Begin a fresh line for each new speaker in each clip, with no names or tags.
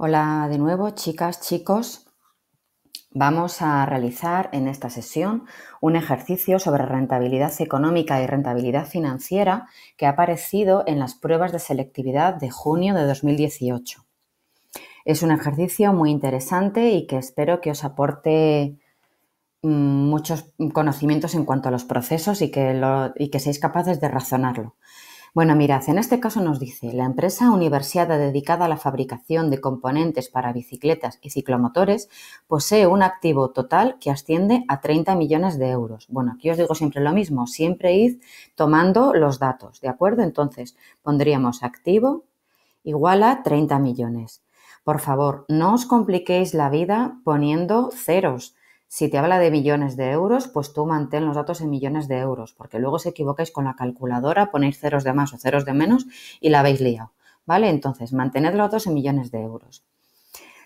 Hola de nuevo, chicas, chicos. Vamos a realizar en esta sesión un ejercicio sobre rentabilidad económica y rentabilidad financiera que ha aparecido en las pruebas de selectividad de junio de 2018. Es un ejercicio muy interesante y que espero que os aporte mm, muchos conocimientos en cuanto a los procesos y que, que seáis capaces de razonarlo. Bueno, mirad, en este caso nos dice, la empresa universiada dedicada a la fabricación de componentes para bicicletas y ciclomotores posee un activo total que asciende a 30 millones de euros. Bueno, aquí os digo siempre lo mismo, siempre id tomando los datos, ¿de acuerdo? Entonces, pondríamos activo igual a 30 millones. Por favor, no os compliquéis la vida poniendo ceros si te habla de millones de euros, pues tú mantén los datos en millones de euros, porque luego se equivocáis con la calculadora, ponéis ceros de más o ceros de menos y la habéis liado. ¿Vale? Entonces, mantened los datos en millones de euros.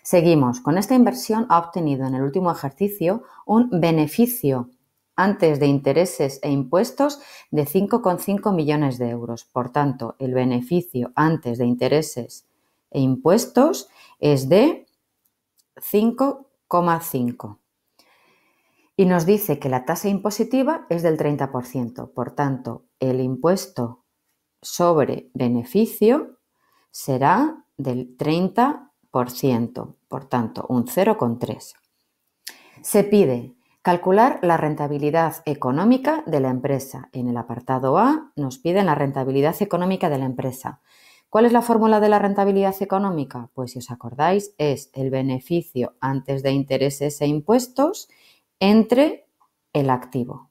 Seguimos. Con esta inversión ha obtenido en el último ejercicio un beneficio antes de intereses e impuestos de 5,5 millones de euros. Por tanto, el beneficio antes de intereses e impuestos es de 5,5 y nos dice que la tasa impositiva es del 30%. Por tanto, el impuesto sobre beneficio será del 30%, por tanto, un 0,3. Se pide calcular la rentabilidad económica de la empresa. En el apartado A nos piden la rentabilidad económica de la empresa. ¿Cuál es la fórmula de la rentabilidad económica? Pues si os acordáis, es el beneficio antes de intereses e impuestos entre el activo.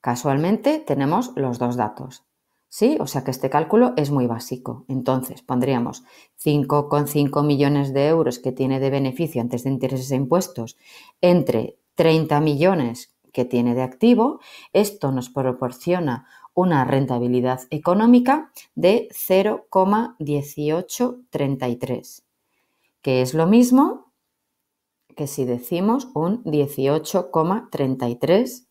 Casualmente tenemos los dos datos. ¿Sí? O sea que este cálculo es muy básico. Entonces pondríamos 5,5 millones de euros que tiene de beneficio antes de intereses e impuestos entre 30 millones que tiene de activo. Esto nos proporciona una rentabilidad económica de 0,1833, que es lo mismo que si decimos un 18,33%.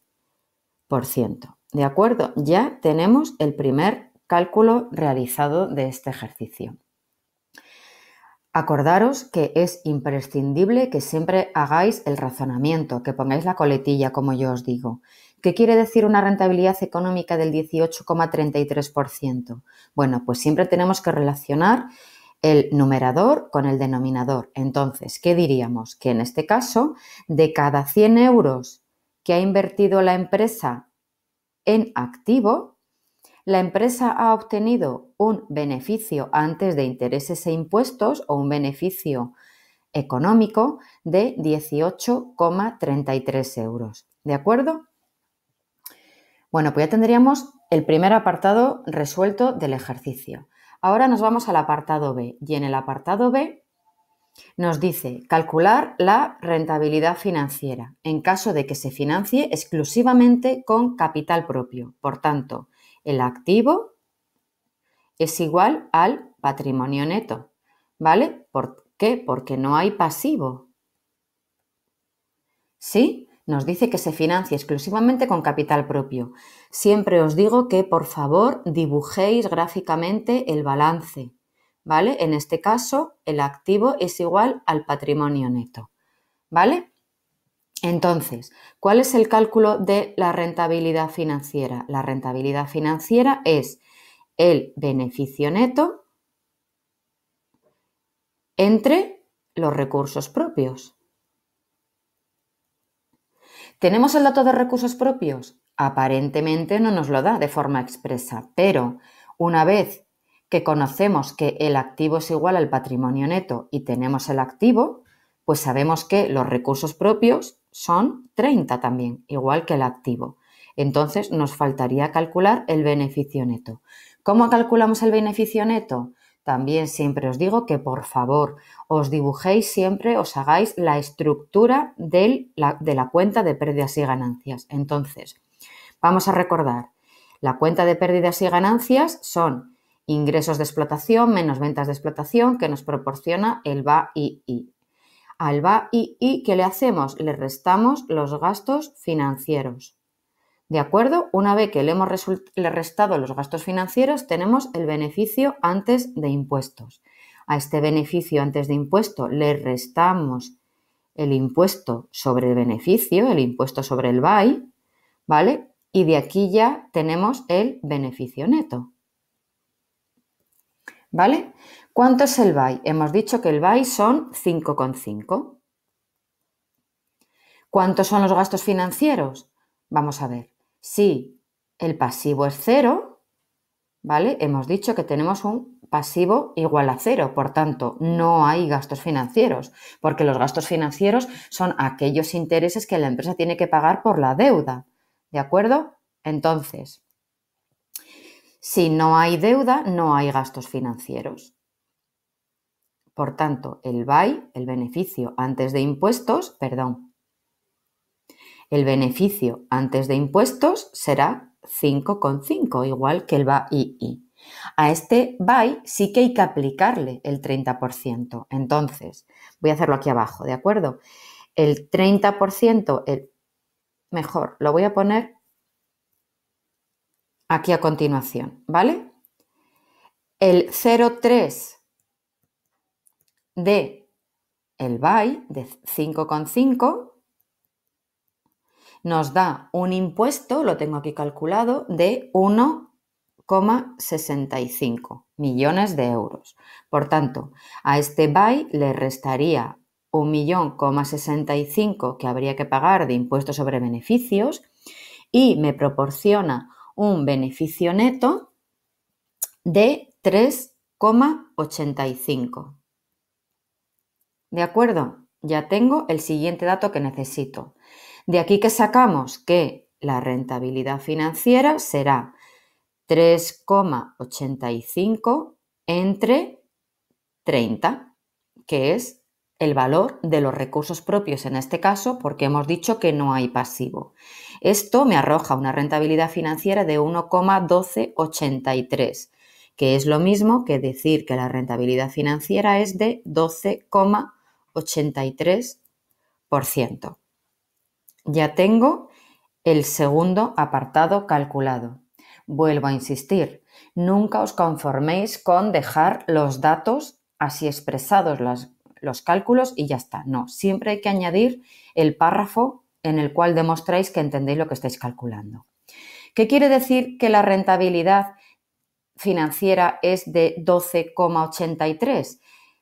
¿De acuerdo? Ya tenemos el primer cálculo realizado de este ejercicio. Acordaros que es imprescindible que siempre hagáis el razonamiento, que pongáis la coletilla, como yo os digo. ¿Qué quiere decir una rentabilidad económica del 18,33%? Bueno, pues siempre tenemos que relacionar el numerador con el denominador. Entonces, ¿qué diríamos? Que en este caso, de cada 100 euros que ha invertido la empresa en activo, la empresa ha obtenido un beneficio antes de intereses e impuestos o un beneficio económico de 18,33 euros. ¿De acuerdo? Bueno, pues ya tendríamos el primer apartado resuelto del ejercicio. Ahora nos vamos al apartado B y en el apartado B nos dice calcular la rentabilidad financiera en caso de que se financie exclusivamente con capital propio. Por tanto, el activo es igual al patrimonio neto. ¿Vale? ¿Por qué? Porque no hay pasivo. ¿Sí? nos dice que se financia exclusivamente con capital propio. Siempre os digo que por favor dibujéis gráficamente el balance, ¿vale? En este caso, el activo es igual al patrimonio neto, ¿vale? Entonces, ¿cuál es el cálculo de la rentabilidad financiera? La rentabilidad financiera es el beneficio neto entre los recursos propios. ¿Tenemos el dato de recursos propios? Aparentemente no nos lo da de forma expresa, pero una vez que conocemos que el activo es igual al patrimonio neto y tenemos el activo, pues sabemos que los recursos propios son 30 también, igual que el activo. Entonces nos faltaría calcular el beneficio neto. ¿Cómo calculamos el beneficio neto? También siempre os digo que por favor os dibujéis siempre, os hagáis la estructura de la cuenta de pérdidas y ganancias. Entonces, vamos a recordar, la cuenta de pérdidas y ganancias son ingresos de explotación menos ventas de explotación que nos proporciona el BAII. Al BAII, ¿qué le hacemos? Le restamos los gastos financieros. ¿De acuerdo? Una vez que le hemos restado los gastos financieros, tenemos el beneficio antes de impuestos. A este beneficio antes de impuesto le restamos el impuesto sobre el beneficio, el impuesto sobre el BY, ¿vale? Y de aquí ya tenemos el beneficio neto. ¿Vale? ¿Cuánto es el BY? Hemos dicho que el BAI son 5,5. ¿Cuántos son los gastos financieros? Vamos a ver. Si el pasivo es cero, ¿vale? Hemos dicho que tenemos un pasivo igual a cero, por tanto, no hay gastos financieros, porque los gastos financieros son aquellos intereses que la empresa tiene que pagar por la deuda, ¿de acuerdo? Entonces, si no hay deuda, no hay gastos financieros. Por tanto, el BAI, el beneficio antes de impuestos, perdón, el beneficio antes de impuestos será 5,5, igual que el BAI. A este BAI sí que hay que aplicarle el 30%. Entonces, voy a hacerlo aquí abajo, ¿de acuerdo? El 30%, el, mejor, lo voy a poner aquí a continuación, ¿vale? El 0,3 de el BAI de 5,5 nos da un impuesto, lo tengo aquí calculado, de 1,65 millones de euros. Por tanto, a este BY le restaría 1,65 que habría que pagar de impuestos sobre beneficios y me proporciona un beneficio neto de 3,85. ¿De acuerdo? Ya tengo el siguiente dato que necesito. De aquí que sacamos que la rentabilidad financiera será 3,85 entre 30, que es el valor de los recursos propios en este caso, porque hemos dicho que no hay pasivo. Esto me arroja una rentabilidad financiera de 1,1283, que es lo mismo que decir que la rentabilidad financiera es de 12,83%. Ya tengo el segundo apartado calculado. Vuelvo a insistir, nunca os conforméis con dejar los datos así expresados, los, cálculos y ya está. No, siempre hay que añadir el párrafo en el cual demostráis que entendéis lo que estáis calculando. ¿Qué quiere decir que la rentabilidad financiera es de 12,83?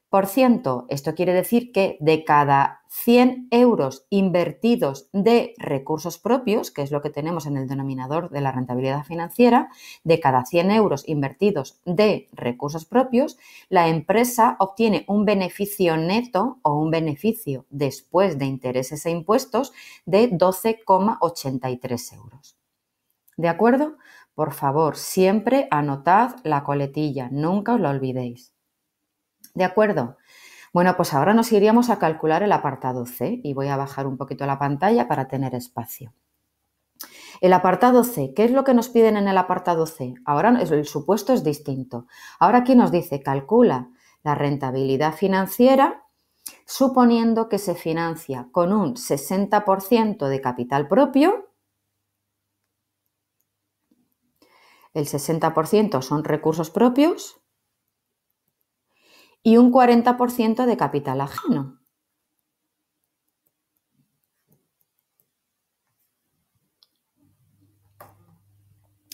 Por ciento, Esto quiere decir que de cada 100 euros invertidos de recursos propios, que es lo que tenemos en el denominador de la rentabilidad financiera, de cada 100 euros invertidos de recursos propios, la empresa obtiene un beneficio neto o un beneficio después de intereses e impuestos de 12,83 euros. ¿De acuerdo? Por favor, siempre anotad la coletilla, nunca os la olvidéis. ¿De acuerdo? Bueno, pues ahora nos iríamos a calcular el apartado C y voy a bajar un poquito la pantalla para tener espacio. El apartado C, ¿qué es lo que nos piden en el apartado C? Ahora el supuesto es distinto. Ahora aquí nos dice calcula la rentabilidad financiera suponiendo que se financia con un 60% de capital propio, el 60% son recursos propios, y un 40% de capital ajeno.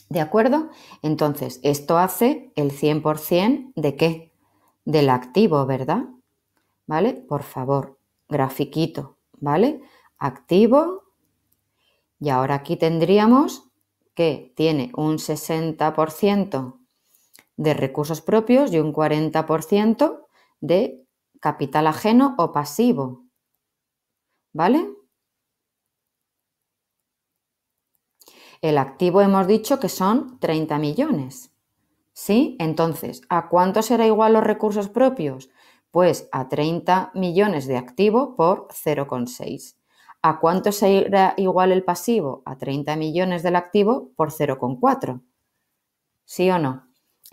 ¿De acuerdo? Entonces, esto hace el 100% de qué? Del activo, ¿verdad? ¿Vale? Por favor, grafiquito, ¿vale? Activo. Y ahora aquí tendríamos que tiene un 60% de recursos propios y un 40% de capital ajeno o pasivo. ¿Vale? El activo hemos dicho que son 30 millones. ¿Sí? Entonces, ¿a cuánto será igual los recursos propios? Pues a 30 millones de activo por 0,6. ¿A cuánto será igual el pasivo? A 30 millones del activo por 0,4. ¿Sí o no?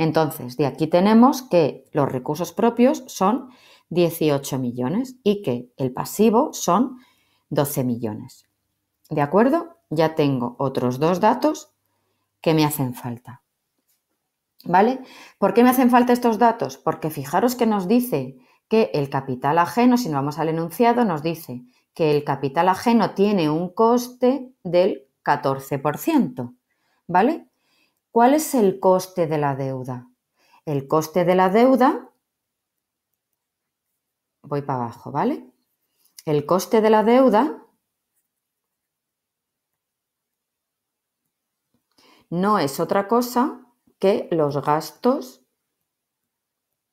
Entonces, de aquí tenemos que los recursos propios son 18 millones y que el pasivo son 12 millones. ¿De acuerdo? Ya tengo otros dos datos que me hacen falta. ¿Vale? ¿Por qué me hacen falta estos datos? Porque fijaros que nos dice que el capital ajeno, si nos vamos al enunciado, nos dice que el capital ajeno tiene un coste del 14%. ¿Vale? ¿Cuál es el coste de la deuda? El coste de la deuda, voy para abajo, ¿vale? El coste de la deuda no es otra cosa que los gastos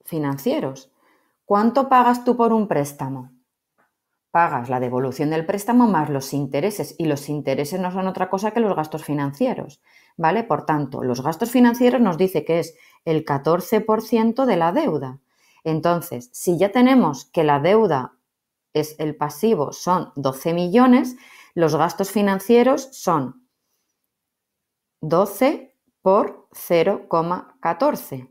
financieros. ¿Cuánto pagas tú por un préstamo? Pagas la devolución del préstamo más los intereses y los intereses no son otra cosa que los gastos financieros, ¿vale? Por tanto, los gastos financieros nos dice que es el 14% de la deuda. Entonces, si ya tenemos que la deuda es el pasivo, son 12 millones, los gastos financieros son 12 por 0,14.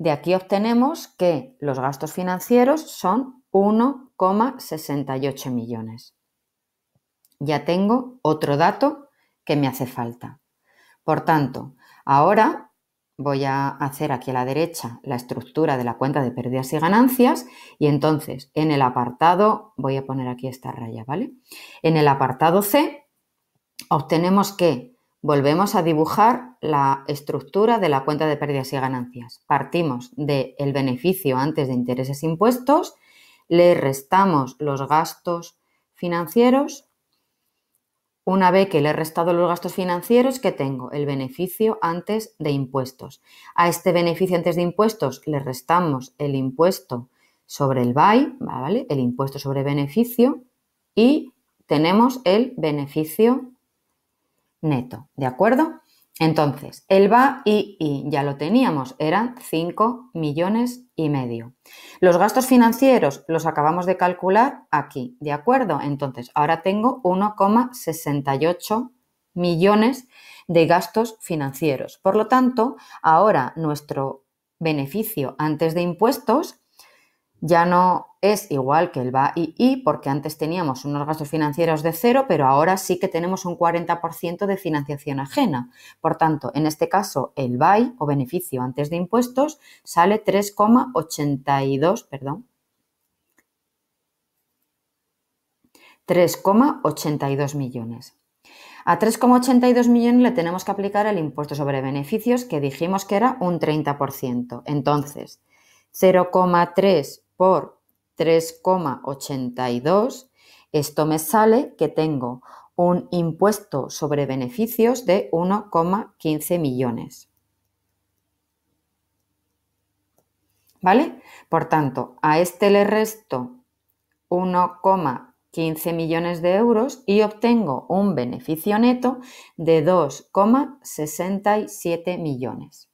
De aquí obtenemos que los gastos financieros son 1,68 millones. Ya tengo otro dato que me hace falta. Por tanto, ahora voy a hacer aquí a la derecha la estructura de la cuenta de pérdidas y ganancias y entonces en el apartado, voy a poner aquí esta raya, ¿vale? En el apartado C obtenemos que Volvemos a dibujar la estructura de la cuenta de pérdidas y ganancias. Partimos del beneficio antes de intereses e impuestos, le restamos los gastos financieros. Una vez que le he restado los gastos financieros, ¿qué tengo? El beneficio antes de impuestos. A este beneficio antes de impuestos le restamos el impuesto sobre el BAI, ¿vale? El impuesto sobre beneficio y tenemos el beneficio neto, ¿de acuerdo? Entonces, el va y, ya lo teníamos, eran 5 millones y medio. Los gastos financieros los acabamos de calcular aquí, ¿de acuerdo? Entonces, ahora tengo 1,68 millones de gastos financieros. Por lo tanto, ahora nuestro beneficio antes de impuestos ya no es igual que el BAII porque antes teníamos unos gastos financieros de cero, pero ahora sí que tenemos un 40% de financiación ajena. Por tanto, en este caso, el BAI o beneficio antes de impuestos sale 3,82, perdón. 3,82 millones. A 3,82 millones le tenemos que aplicar el impuesto sobre beneficios que dijimos que era un 30%. Entonces, 0,3 por 3,82, esto me sale que tengo un impuesto sobre beneficios de 1,15 millones. ¿Vale? Por tanto, a este le resto 1,15 millones de euros y obtengo un beneficio neto de 2,67 millones.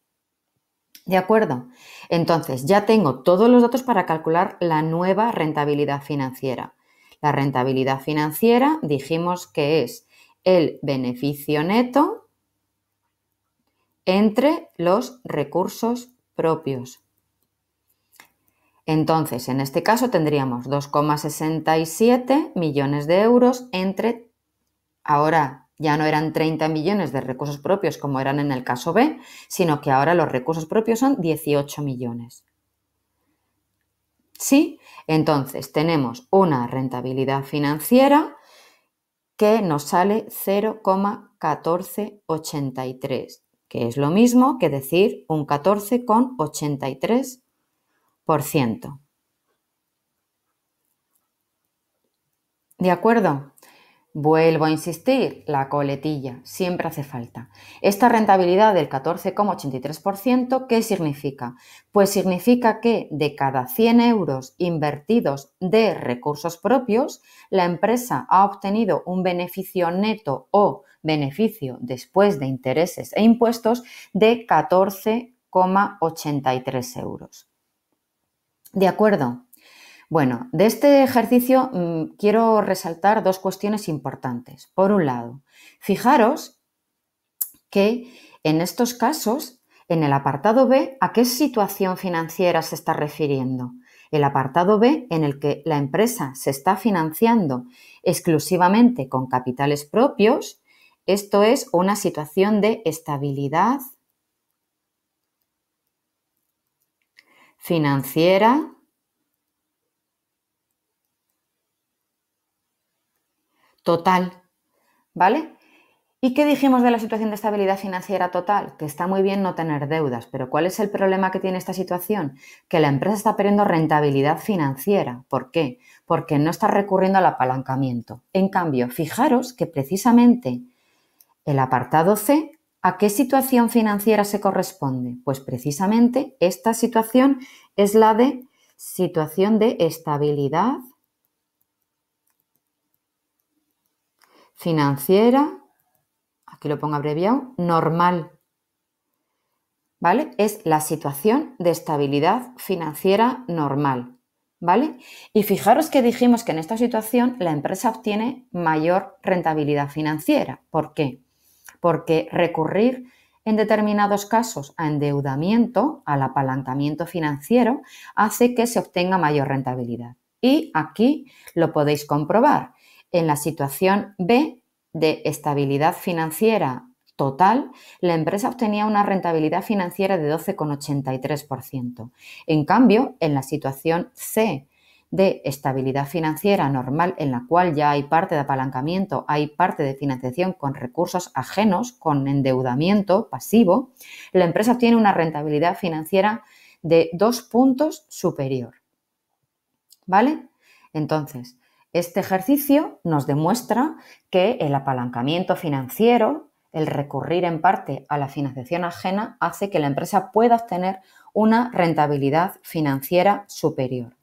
¿De acuerdo? Entonces, ya tengo todos los datos para calcular la nueva rentabilidad financiera. La rentabilidad financiera dijimos que es el beneficio neto entre los recursos propios. Entonces, en este caso tendríamos 2,67 millones de euros entre ahora ya no eran 30 millones de recursos propios como eran en el caso B, sino que ahora los recursos propios son 18 millones. ¿Sí? Entonces tenemos una rentabilidad financiera que nos sale 0,1483, que es lo mismo que decir un 14,83%. ¿De acuerdo? Vuelvo a insistir, la coletilla siempre hace falta. Esta rentabilidad del 14,83%, ¿qué significa? Pues significa que de cada 100 euros invertidos de recursos propios, la empresa ha obtenido un beneficio neto o beneficio después de intereses e impuestos de 14,83 euros. De acuerdo, bueno, de este ejercicio mm, quiero resaltar dos cuestiones importantes. Por un lado, fijaros que en estos casos, en el apartado B, ¿a qué situación financiera se está refiriendo? El apartado B, en el que la empresa se está financiando exclusivamente con capitales propios, esto es una situación de estabilidad financiera total, ¿vale? ¿Y qué dijimos de la situación de estabilidad financiera total? Que está muy bien no tener deudas, pero ¿cuál es el problema que tiene esta situación? Que la empresa está perdiendo rentabilidad financiera. ¿Por qué? Porque no está recurriendo al apalancamiento. En cambio, fijaros que precisamente el apartado C, ¿a qué situación financiera se corresponde? Pues precisamente esta situación es la de situación de estabilidad financiera, aquí lo pongo abreviado, normal. ¿Vale? Es la situación de estabilidad financiera normal. ¿Vale? Y fijaros que dijimos que en esta situación la empresa obtiene mayor rentabilidad financiera. ¿Por qué? Porque recurrir en determinados casos a endeudamiento, al apalancamiento financiero, hace que se obtenga mayor rentabilidad. Y aquí lo podéis comprobar. En la situación B de estabilidad financiera total, la empresa obtenía una rentabilidad financiera de 12,83%. En cambio, en la situación C de estabilidad financiera normal, en la cual ya hay parte de apalancamiento, hay parte de financiación con recursos ajenos, con endeudamiento pasivo, la empresa obtiene una rentabilidad financiera de dos puntos superior. ¿Vale? Entonces, este ejercicio nos demuestra que el apalancamiento financiero, el recurrir en parte a la financiación ajena, hace que la empresa pueda obtener una rentabilidad financiera superior.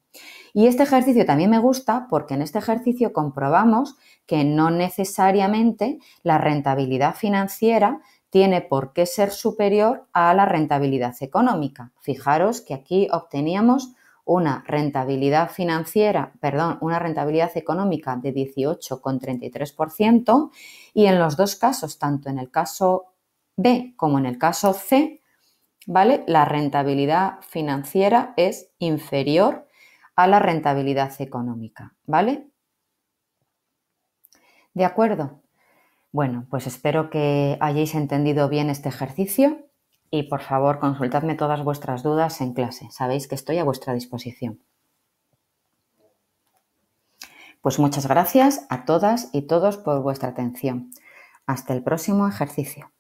Y este ejercicio también me gusta porque en este ejercicio comprobamos que no necesariamente la rentabilidad financiera tiene por qué ser superior a la rentabilidad económica. Fijaros que aquí obteníamos una rentabilidad financiera, perdón, una rentabilidad económica de 18,33% y en los dos casos, tanto en el caso B como en el caso C, ¿vale? La rentabilidad financiera es inferior a la rentabilidad económica, ¿vale? ¿De acuerdo? Bueno, pues espero que hayáis entendido bien este ejercicio y por favor consultadme todas vuestras dudas en clase. Sabéis que estoy a vuestra disposición. Pues muchas gracias a todas y todos por vuestra atención. Hasta el próximo ejercicio.